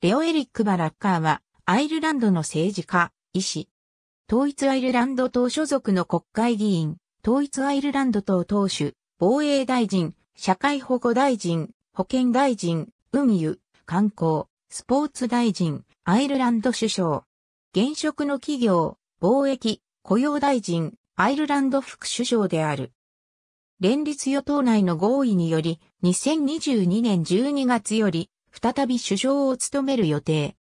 レオ・エリック・バラッカーは、アイルランドの政治家、医師。統一アイルランド党所属の国会議員、統一アイルランド党党首、防衛大臣、社会保護大臣、保健大臣、運輸、観光、スポーツ大臣、アイルランド首相。現職の企業、貿易、雇用大臣、アイルランド副首相である。連立与党内の合意により、2022年12月より、再び首相を務める予定。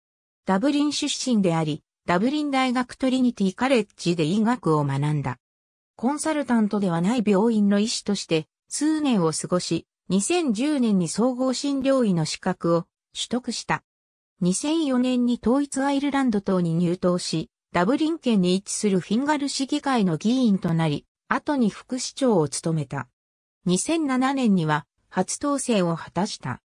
ダブリン出身であり、ダブリン大学トリニティカレッジで医学を学んだ。コンサルタントではない病院の医師として数年を過ごし、2010年に総合診療医の資格を取得した。2004年に統一アイルランド島に入党し、ダブリン県に位置するフィンガル市議会の議員となり、後に副市長を務めた。2007年には初当選を果たした。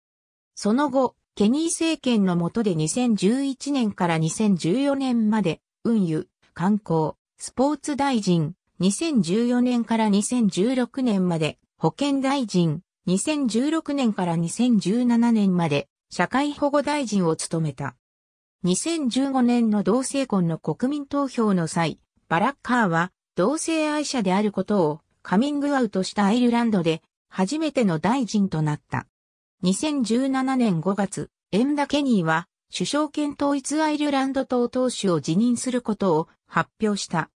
その後、ケニー政権の下で2011年から2014年まで、運輸、観光、スポーツ大臣、2014年から2016年まで、保健大臣、2016年から2017年まで、社会保護大臣を務めた。2015年の同性婚の国民投票の際、バラッカーは同性愛者であることをカミングアウトしたアイルランドで初めての大臣となった。2017年5月、エンダ・ケニーは、首相権統一アイルランド党党首を辞任することを発表した。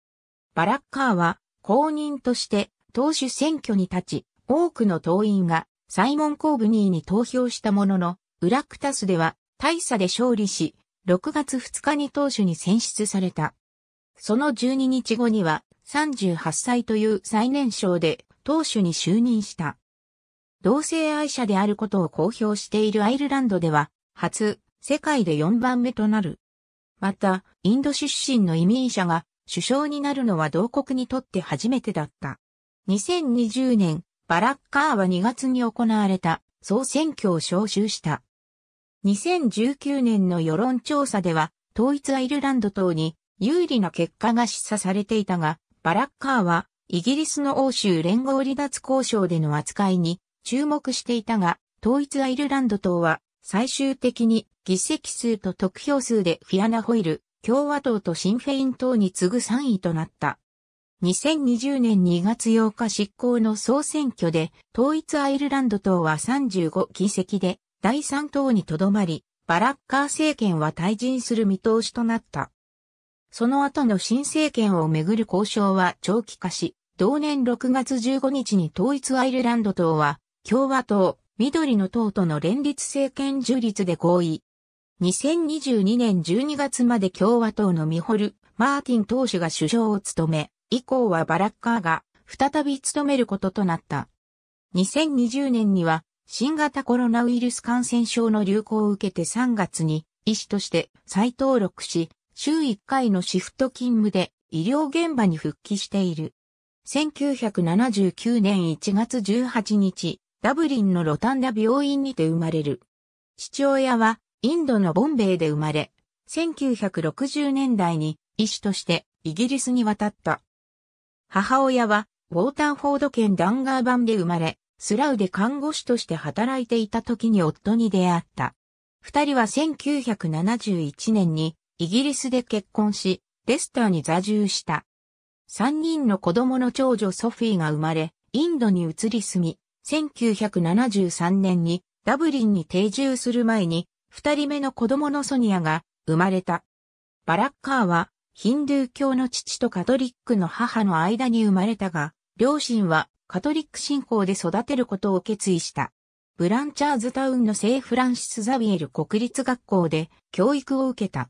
バラッカーは、公認として党首選挙に立ち、多くの党員がサイモン・コーブニーに投票したものの、ウラクタスでは大差で勝利し、6月2日に党首に選出された。その12日後には38歳という最年少で党首に就任した。同性愛者であることを公表しているアイルランドでは、初、世界で4番目となる。また、インド出身の移民者が首相になるのは同国にとって初めてだった。2020年、バラッカーは2月に行われた総選挙を招集した。2019年の世論調査では、統一アイルランド等に有利な結果が示唆されていたが、バラッカーはイギリスの欧州連合離脱交渉での扱いに注目していたが、統一アイルランド党は最終的に議席数と得票数でフィアナ・ホイル、共和党とシンフェイン党に次ぐ3位となった。2020年2月8日執行の総選挙で、統一アイルランド党は35議席で、第3党にとどまり、バラッカー政権は退陣する見通しとなった。その後の新政権をめぐる交渉は長期化し、同年6月15日に統一アイルランド党は共和党、緑の党との連立政権樹立で合意。2022年12月まで共和党のミホル・マーティン党首が首相を務め、以降はバラッカーが再び務めることとなった。2020年には新型コロナウイルス感染症の流行を受けて3月に医師として再登録し、週1回のシフト勤務で医療現場に復帰している。1979年1月18日、ダブリンのロタンダ病院にて生まれる。父親はインドのボンベイで生まれ、1960年代に医師としてイギリスに渡った。母親はウォーターフォード県ダンガーバンで生まれ、スラウで看護師として働いていた時に夫に出会った。二人は1971年にイギリスで結婚し、レスターに座住した。三人の子供の長女ソフィーが生まれ、インドに移り住み、1973年にダブリンに定住する前に、二人目の子供のソニアが生まれた。バラッカーは、ヒンドゥー教の父とカトリックの母の間に生まれたが、両親はカトリック信仰で育てることを決意した。ブランチャーズタウンの聖フランシス・ザビエル国立学校で教育を受けた。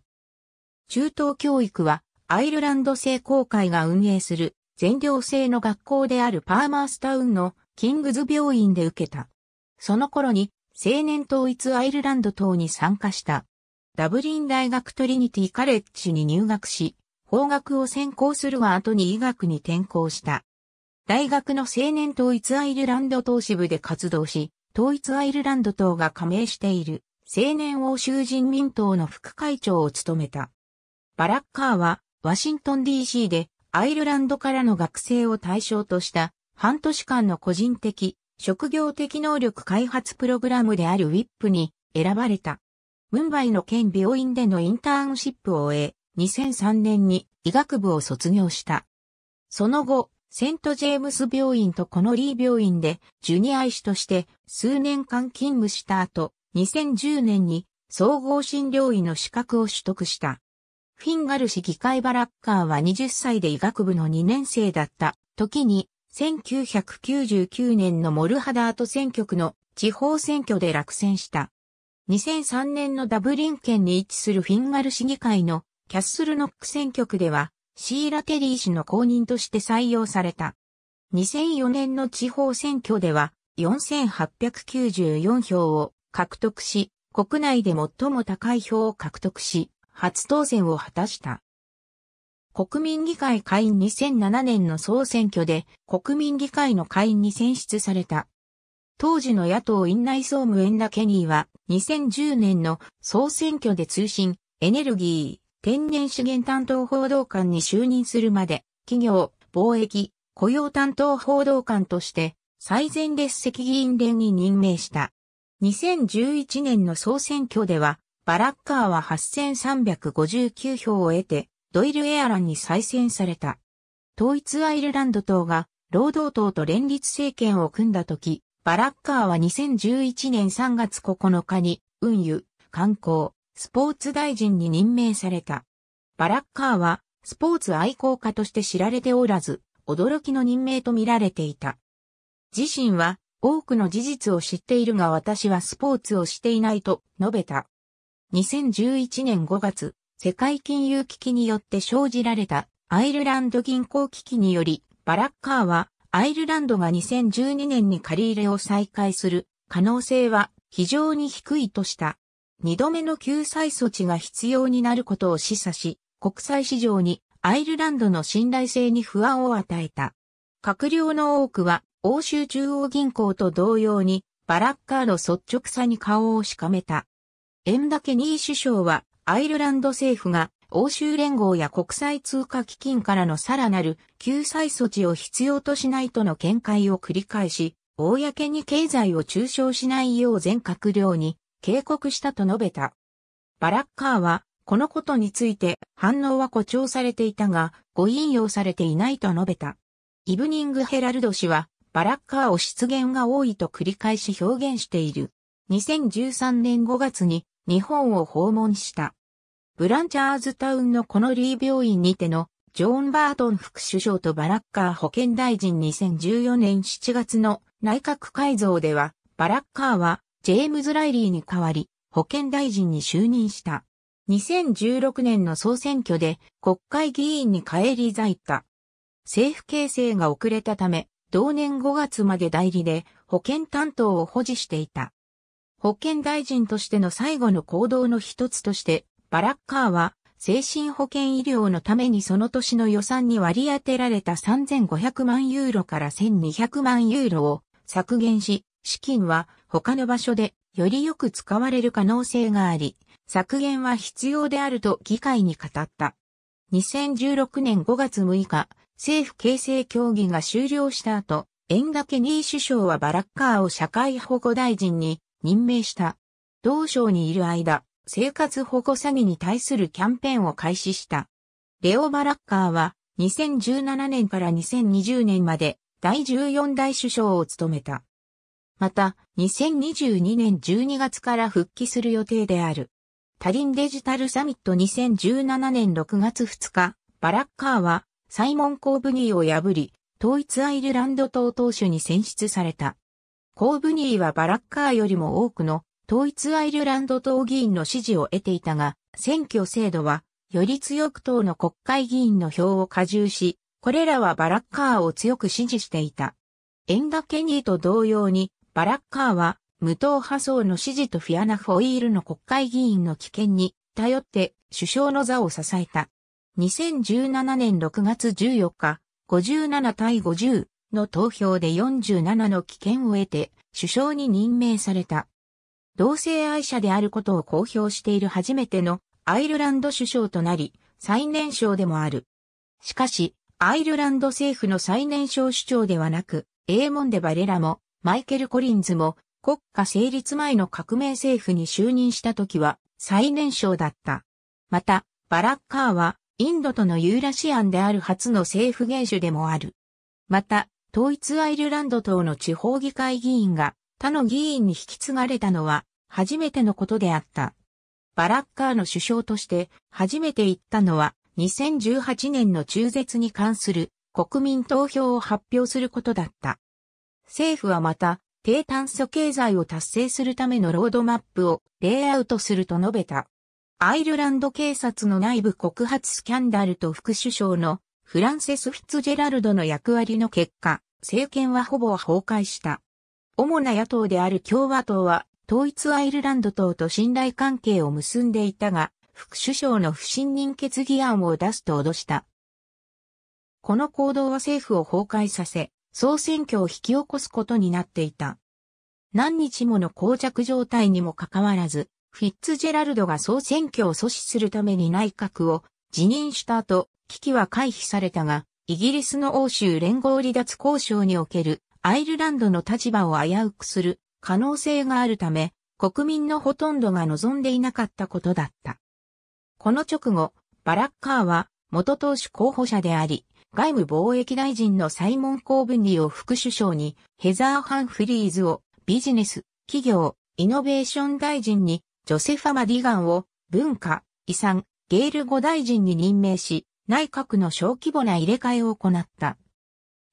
中等教育はアイルランド聖公会が運営する全寮制の学校であるパーマースタウンのキングズ病院で受けた。その頃に青年統一アイルランド党に参加した。ダブリン大学トリニティカレッジに入学し、法学を専攻するは後に医学に転校した。大学の青年統一アイルランド党支部で活動し、統一アイルランド党が加盟している青年欧州人民党の副会長を務めた。バラッカーはワシントン DC でアイルランドからの学生を対象とした半年間の個人的、職業的能力開発プログラムである WIP に選ばれた。ムンバイの県病院でのインターンシップを終え、2003年に医学部を卒業した。その後、セントジェームス病院とコノリー病院でジュニア医師として数年間勤務した後、2010年に総合診療医の資格を取得した。フィンガル市議会バラッカーは20歳で医学部の2年生だった時に1999年のモルハダート選挙区の地方選挙で落選した。2003年のダブリン県に位置するフィンガル市議会のキャッスルノック選挙区では、シーラ・テリー氏の公認として採用された。2004年の地方選挙では、4894票を獲得し、国内で最も高い票を獲得し、初当選を果たした。国民議会会員2007年の総選挙で国民議会の会員に選出された。当時の野党院内総務エンダ・ケニーは2010年の総選挙で通信、エネルギー、天然資源担当報道官に就任するまで企業、貿易、雇用担当報道官として最前列席議員連に任命した。2011年の総選挙ではバラッカーは8359票を得てドイルエアランに再選された。統一アイルランド党が労働党と連立政権を組んだ時、バラッカーは2011年3月9日に運輸、観光、スポーツ大臣に任命された。バラッカーはスポーツ愛好家として知られておらず、驚きの任命と見られていた。自身は多くの事実を知っているが私はスポーツをしていないと述べた。2011年5月、世界金融危機によって生じられたアイルランド銀行危機により、バラッカーはアイルランドが2012年に借り入れを再開する可能性は非常に低いとした。二度目の救済措置が必要になることを示唆し、国際市場にアイルランドの信頼性に不安を与えた。閣僚の多くは欧州中央銀行と同様にバラッカーの率直さに顔をしかめた。円だけに首相はアイルランド政府が欧州連合や国際通貨基金からのさらなる救済措置を必要としないとの見解を繰り返し、公に経済を中傷しないよう全閣僚に警告したと述べた。バラッカーは、このことについて反応は誇張されていたが、ご引用されていないと述べた。イブニングヘラルド氏は、バラッカーを失言が多いと繰り返し表現している。2013年5月に日本を訪問した。ブランチャーズタウンのコノリー病院にての、ジョン・バートン副首相とバラッカー保健大臣2014年7月の内閣改造では、バラッカーはジェームズ・ライリーに代わり、保健大臣に就任した。2016年の総選挙で国会議員に返り咲いた。政府形成が遅れたため、同年5月まで代理で保健担当を保持していた。保健大臣としての最後の行動の一つとして、バラッカーは精神保健医療のためにその年の予算に割り当てられた3500万ユーロから1200万ユーロを削減し、資金は他の場所でよりよく使われる可能性があり、削減は必要であると議会に語った。2016年5月6日、政府形成協議が終了した後、エンダケニー首相はバラッカーを社会保護大臣に任命した。同省にいる間、生活保護詐欺に対するキャンペーンを開始した。レオ・バラッカーは2017年から2020年まで第14代首相を務めた。また、2022年12月から復帰する予定である。タリンデジタルサミット2017年6月2日、バラッカーはサイモン・コーブニーを破り、統一アイルランド党党首に選出された。コーブニーはバラッカーよりも多くの統一アイルランド党議員の支持を得ていたが、選挙制度は、より強く党の国会議員の票を加重し、これらはバラッカーを強く支持していた。エンダ・ケニーと同様に、バラッカーは、無党派層の支持とフィアナ・フォイールの国会議員の危険に頼って首相の座を支えた。2017年6月14日、57対50の投票で47の危険を得て首相に任命された。同性愛者であることを公表している初めてのアイルランド首相となり、最年少でもある。しかし、アイルランド政府の最年少首長ではなく、エーモンデ・バレラも、マイケル・コリンズも、国家成立前の革命政府に就任した時は、最年少だった。また、バラッカーは、インドとのユーラシアンである初の政府元首でもある。また、統一アイルランド党の地方議会議員が他の議員に引き継がれたのは初めてのことであった。バラッカーの首相として初めて言ったのは2018年の中絶に関する国民投票を発表することだった。政府はまた低炭素経済を達成するためのロードマップをレイアウトすると述べた。アイルランド警察の内部告発スキャンダルと副首相のフランセス・フィッツジェラルドの役割の結果、政権はほぼ崩壊した。主な野党である共和党は統一アイルランド等と信頼関係を結んでいたが、副首相の不信任決議案を出すと脅した。この行動は政府を崩壊させ、総選挙を引き起こすことになっていた。何日もの膠着状態にもかかわらず、フィッツジェラルドが総選挙を阻止するために内閣を辞任した後、危機は回避されたが、イギリスの欧州連合離脱交渉におけるアイルランドの立場を危うくする可能性があるため、国民のほとんどが望んでいなかったことだった。この直後、バラッカーは元党首候補者であり、外務貿易大臣のサイモン・コーブンリーを副首相に、ヘザー・ハンフリーズをビジネス、企業、イノベーション大臣に、ジョセファ・マディガンを文化、遺産、ゲール語大臣に任命し、内閣の小規模な入れ替えを行った。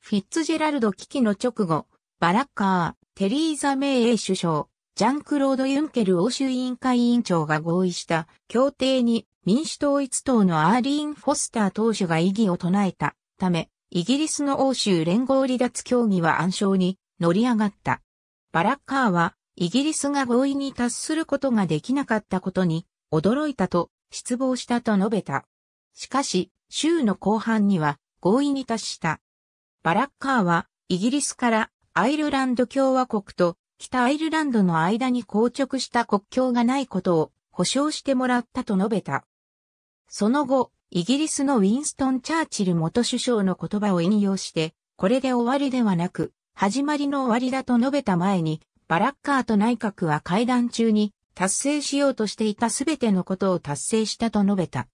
フィッツジェラルド危機の直後、バラッカー、テリーザ・メイエ首相、ジャンクロード・ユンケル欧州委員会委員長が合意した協定に民主統一党のアーリーン・フォスター党首が異議を唱えたため、イギリスの欧州連合離脱協議は暗礁に乗り上がった。バラッカーは、イギリスが合意に達することができなかったことに、驚いたと、失望したと述べた。しかし、州の後半には合意に達した。バラッカーは、イギリスからアイルランド共和国と北アイルランドの間に硬直した国境がないことを保証してもらったと述べた。その後、イギリスのウィンストン・チャーチル元首相の言葉を引用して、これで終わりではなく、始まりの終わりだと述べた前に、バラッカーと内閣は会談中に達成しようとしていたすべてのことを達成したと述べた。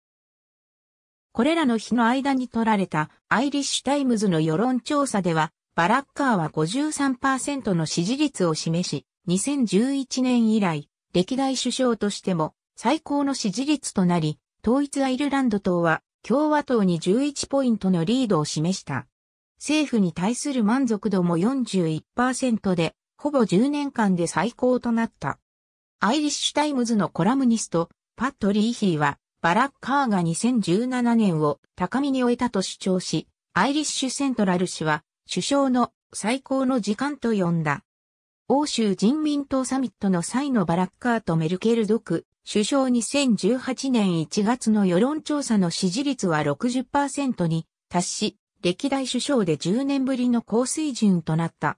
これらの日の間に取られたアイリッシュタイムズの世論調査では、バラッカーは53%の支持率を示し、2011年以来、歴代首相としても最高の支持率となり、統一アイルランド党は共和党に11ポイントのリードを示した。政府に対する満足度も41%で、ほぼ10年間で最高となった。アイリッシュタイムズのコラムニスト、パットリーヒーは、バラッカーが2017年を高みに終えたと主張し、アイリッシュセントラル氏は首相の最高の時間と呼んだ。欧州人民党サミットの際のバラッカーとメルケルドク、首相2018年1月の世論調査の支持率は60%に達し、歴代首相で10年ぶりの高水準となった。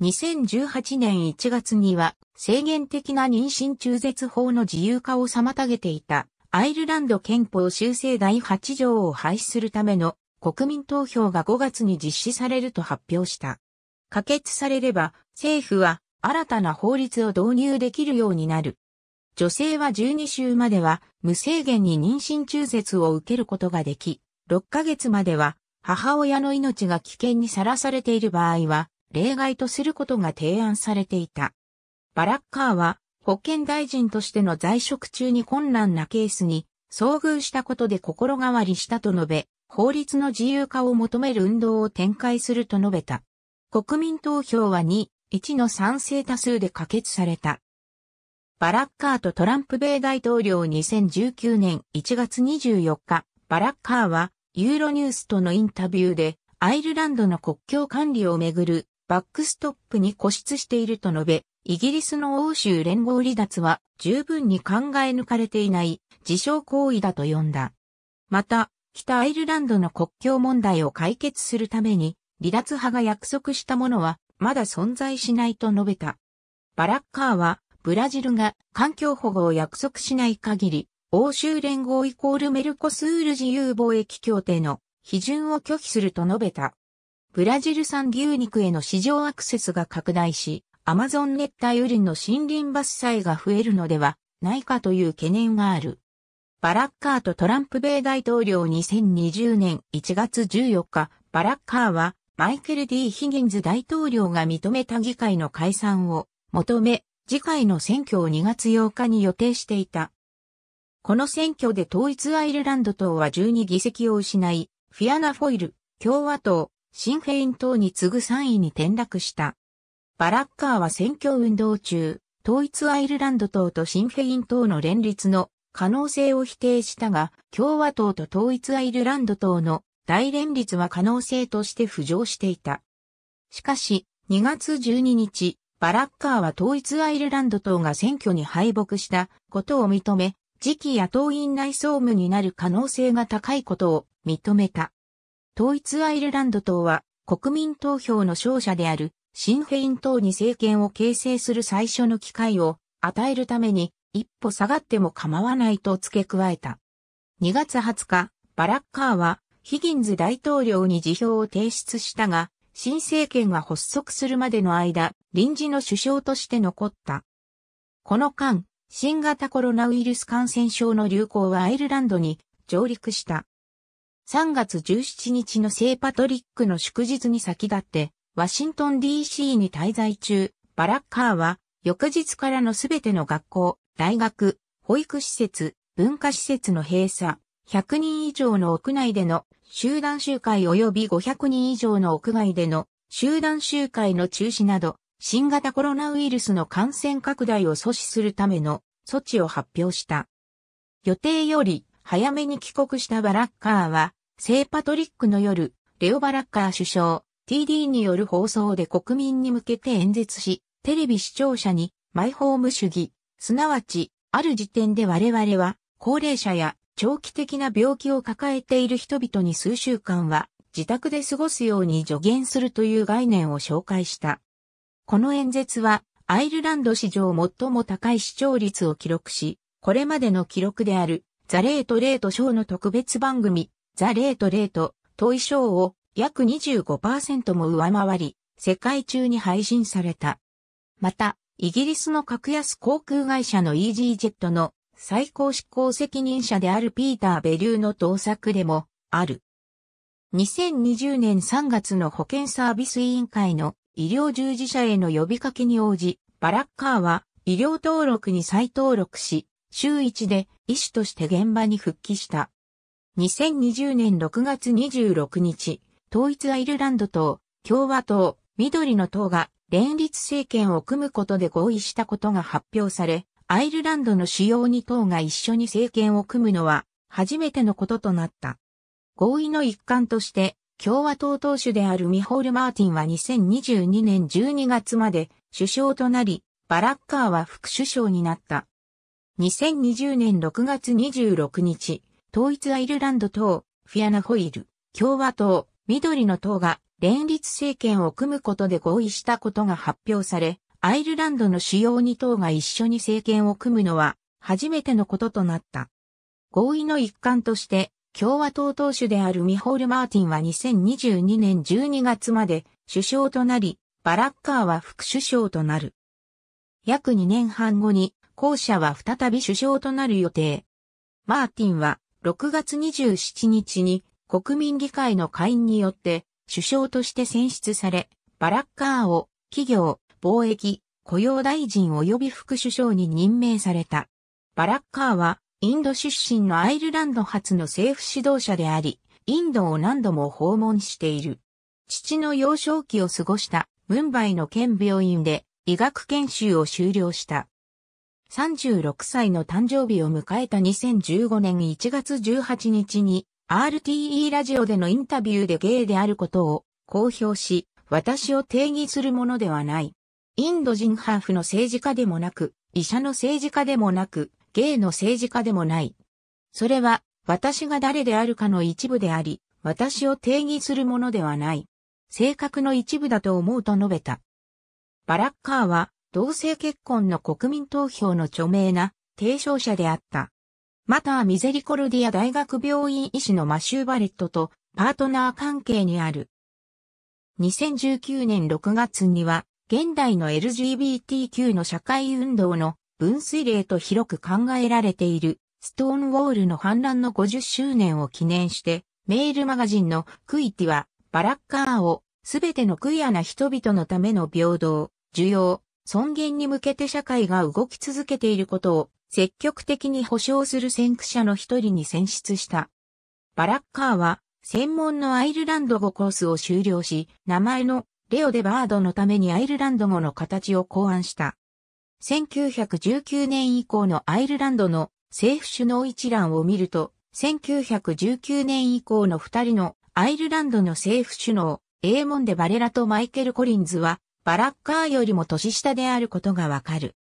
2018年1月には制限的な妊娠中絶法の自由化を妨げていたアイルランド憲法修正第8条を廃止するための国民投票が5月に実施されると発表した。可決されれば、政府は新たな法律を導入できるようになる。女性は12週までは無制限に妊娠中絶を受けることができ、6ヶ月までは母親の命が危険にさらされている場合は例外とすることが提案されていた。バラッカーは保健大臣としての在職中に困難なケースに遭遇したことで心変わりしたと述べ、法律の自由化を求める運動を展開すると述べた。国民投票は2、1の賛成多数で可決された。バラッカーとトランプ米大統領2019年1月24日、バラッカーはユーロニュースとのインタビューでアイルランドの国境管理をめぐるバックストップに固執していると述べ、イギリスの欧州連合離脱は十分に考え抜かれていない自傷行為だと呼んだ。また、北アイルランドの国境問題を解決するために、離脱派が約束したものは、まだ存在しないと述べた。バラッカーは、ブラジルが環境保護を約束しない限り、欧州連合イコールメルコスール自由貿易協定の批准を拒否すると述べた。ブラジル産牛肉への市場アクセスが拡大し、アマゾン熱帯雨林の森林伐採が増えるのではないかという懸念がある。バラッカーとトランプ米大統領2020年1月14日、バラッカーはマイケル D・ ヒギンズ大統領が認めた議会の解散を求め、次回の選挙を2月8日に予定していた。この選挙で統一アイルランド党は12議席を失い、フィアナ・フォイル、共和党、シンフェイン党に次ぐ3位に転落した。バラッカーは選挙運動中、統一アイルランド党とシンフェイン党の連立の可能性を否定したが、共和党と統一アイルランド党の大連立は可能性として浮上していた。しかし、2月12日、バラッカーは統一アイルランド党が選挙に敗北したことを認め、次期野党院内総務になる可能性が高いことを認めた。統一アイルランド党は国民投票の勝者であるシンフェイン党に政権を形成する最初の機会を与えるために一歩下がっても構わないと付け加えた。2月20日、バラッカーはヒギンズ大統領に辞表を提出したが、新政権が発足するまでの間、臨時の首相として残った。この間、新型コロナウイルス感染症の流行はアイルランドに上陸した。3月17日の聖パトリックの祝日に先立って、ワシントン DC に滞在中、バラッカーは翌日からのすべての学校、大学、保育施設、文化施設の閉鎖、100人以上の屋内での集団集会及び500人以上の屋外での集団集会の中止など、新型コロナウイルスの感染拡大を阻止するための措置を発表した。予定より早めに帰国したバラッカーは、聖パトリックの夜、レオ・バラッカー首相、TD による放送で国民に向けて演説し、テレビ視聴者にマイホーム主義、すなわち、ある時点で我々は、高齢者や長期的な病気を抱えている人々に数週間は自宅で過ごすように助言するという概念を紹介した。この演説はアイルランド史上最も高い視聴率を記録し、これまでの記録であるザ・レート・レート・ショーの特別番組ザ・レート・レート・トイ・ショーを約25%も上回り、世界中に配信された。また、イギリスの格安航空会社のイージージェットの最高執行責任者であるピーター・ベリューの盗作でもある。2020年3月の保健サービス委員会の医療従事者への呼びかけに応じ、バラッカーは医療登録に再登録し、週一で医師として現場に復帰した。2020年6月26日、統一アイルランド党、共和党、緑の党が連立政権を組むことで合意したことが発表され、アイルランドの主要2党が一緒に政権を組むのは初めてのこととなった。合意の一環として、共和党党首であるミホール・マーティンは2022年12月まで首相となり、バラッカーは副首相になった。2020年6月26日、統一アイルランド党、フィアナホイル、共和党、緑の党が連立政権を組むことで合意したことが発表され、アイルランドの主要2党が一緒に政権を組むのは初めてのこととなった。合意の一環として、共和党党首であるミホール・マーティンは2022年12月まで首相となり、バラッカーは副首相となる。約2年半後に、後者は再び首相となる予定。マーティンは6月27日に国民議会の会員によって首相として選出され、バラッカーを企業、貿易、雇用大臣及び副首相に任命された。バラッカーはインド出身のアイルランド初の政府指導者であり、インドを何度も訪問している。父の幼少期を過ごしたムンバイの県病院で医学研修を修了した。36歳の誕生日を迎えた2015年1月18日に RTE ラジオでのインタビューでゲイであることを公表し、私を定義するものではない。インド人ハーフの政治家でもなく、医者の政治家でもなく、ゲイの政治家でもない。それは、私が誰であるかの一部であり、私を定義するものではない。性格の一部だと思うと述べた。バラッカーは、同性結婚の国民投票の著名な提唱者であった。またミゼリコルディア大学病院医師のマシュー・バレットとパートナー関係にある。2019年6月には、現代の LGBTQ の社会運動の分水嶺と広く考えられている、ストーンウォールの反乱の50周年を記念して、メールマガジンのクイティは、バラッカーを、すべてのクイアな人々のための平等、需要、尊厳に向けて社会が動き続けていることを積極的に保障する先駆者の一人に選出した。バラッカーは、専門のアイルランド語コースを修了し、名前のレオ・デ・バードのためにアイルランド語の形を考案した。1919年以降のアイルランドの政府首脳一覧を見ると、1919年以降の二人のアイルランドの政府首脳、エーモン・デ・バレラとマイケル・コリンズは、バラッカーよりも年下であることがわかる。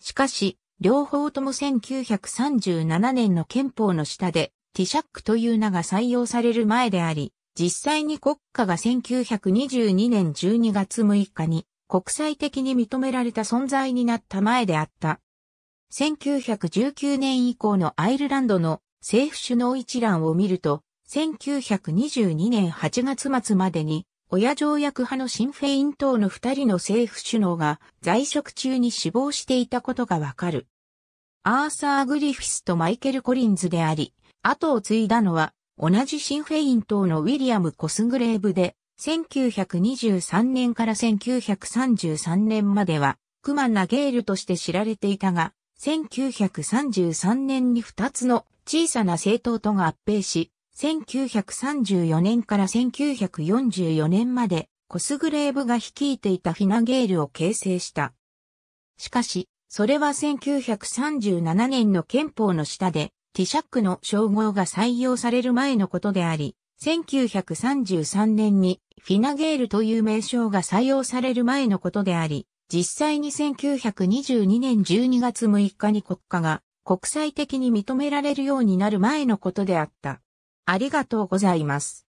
しかし、両方とも1937年の憲法の下で、ティシャックという名が採用される前であり、実際に国家が1922年12月6日に国際的に認められた存在になった前であった。1919年以降のアイルランドの政府首脳一覧を見ると、1922年8月末までに親条約派のシンフェイン党の二人の政府首脳が在職中に死亡していたことがわかる。アーサー・グリフィスとマイケル・コリンズであり、後を継いだのは同じシンフェイン党のウィリアム・コスグレーブで、1923年から1933年まではクマナゲールとして知られていたが、1933年に2つの小さな政党とが合併し、1934年から1944年までコスグレーブが率いていたフィナゲールを形成した。しかし、それは1937年の憲法の下で、ティシャックの称号が採用される前のことであり、1933年にフィナゲールという名称が採用される前のことであり、実際に1922年12月6日に国家が国際的に認められるようになる前のことであった。ありがとうございます。